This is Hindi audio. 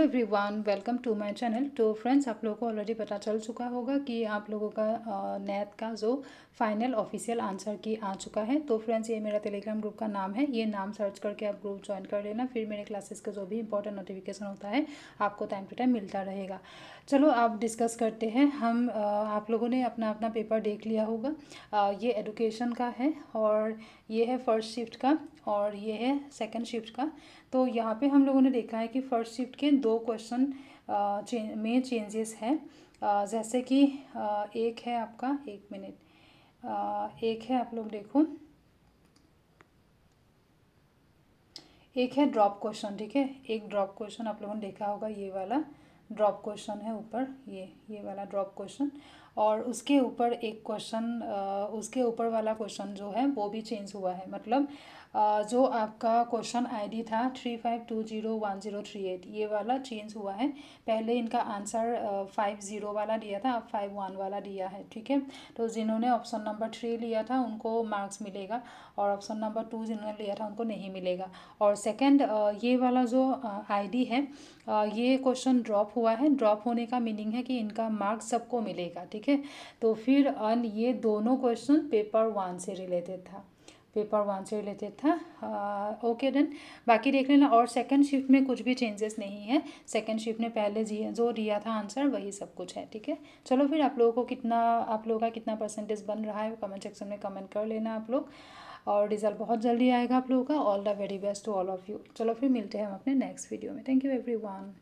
every everyone welcome to my channel तो फ्रेंड्स आप लोगों को ऑलरेडी पता चल चुका होगा कि आप लोगों का नैथ का जो फाइनल ऑफिशियल आंसर की आ चुका है तो फ्रेंड्स ये मेरा टेलीग्राम ग्रुप का नाम है ये नाम सर्च करके आप ग्रुप ज्वाइन कर लेना फिर मेरे क्लासेस का जो भी इंपॉर्टेंट नोटिफिकेशन होता है आपको टाइम टू टाइम मिलता रहेगा चलो आप डिस्कस करते हैं हम आप लोगों ने अपना अपना पेपर देख लिया होगा ये एडुकेशन का है और ये है फर्स्ट शिफ्ट का और ये है सेकेंड शिफ्ट का तो यहाँ पर हम लोगों ने देखा है कि फ़र्स्ट शिफ्ट के दो दो क्वेश्चन में चेंजेस हैं जैसे कि एक है आपका एक मिनट एक है आप लोग देखो एक है ड्रॉप क्वेश्चन ठीक है एक ड्रॉप क्वेश्चन आप लोगों ने देखा होगा ये वाला ड्रॉप क्वेश्चन है ऊपर ये ये वाला ड्रॉप क्वेश्चन और उसके ऊपर एक क्वेश्चन उसके ऊपर वाला क्वेश्चन जो है वो भी चेंज हुआ है मतलब जो आपका क्वेश्चन आईडी था three five two zero one zero three eight ये वाला चेंज हुआ है पहले इनका आंसर फाइव ज़ीरो वाला दिया था अब फाइव वन वाला दिया है ठीक है तो जिन्होंने ऑप्शन नंबर थ्री लिया था उनको मार्क्स मिलेगा और ऑप्शन नंबर टू जिन्होंने लिया था उनको नहीं मिलेगा और सेकेंड ये वाला जो आई है ये क्वेश्चन ड्रॉप हुआ है ड्रॉप होने का मीनिंग है कि इनका मार्क्स सबको मिलेगा ठीक ठीक है तो फिर अन ये दोनों क्वेश्चन पेपर वन से रिलेटेड था पेपर वन से रिलेटेड था ओके हाँ, देन बाकी देख लेना और सेकंड शिफ्ट में कुछ भी चेंजेस नहीं है सेकंड शिफ्ट में पहले जी जो दिया था आंसर वही सब कुछ है ठीक है चलो फिर आप लोगों को कितना आप लोगों का कितना परसेंटेज बन रहा है कमेंट सेक्शन में कमेंट कर लेना आप लोग और रिजल्ट बहुत जल्दी आएगा आप लोगों का all the very best to all of you चलो फिर मिलते हैं हम अपने नेक्स्ट वीडियो में थैंक यू एवरी वन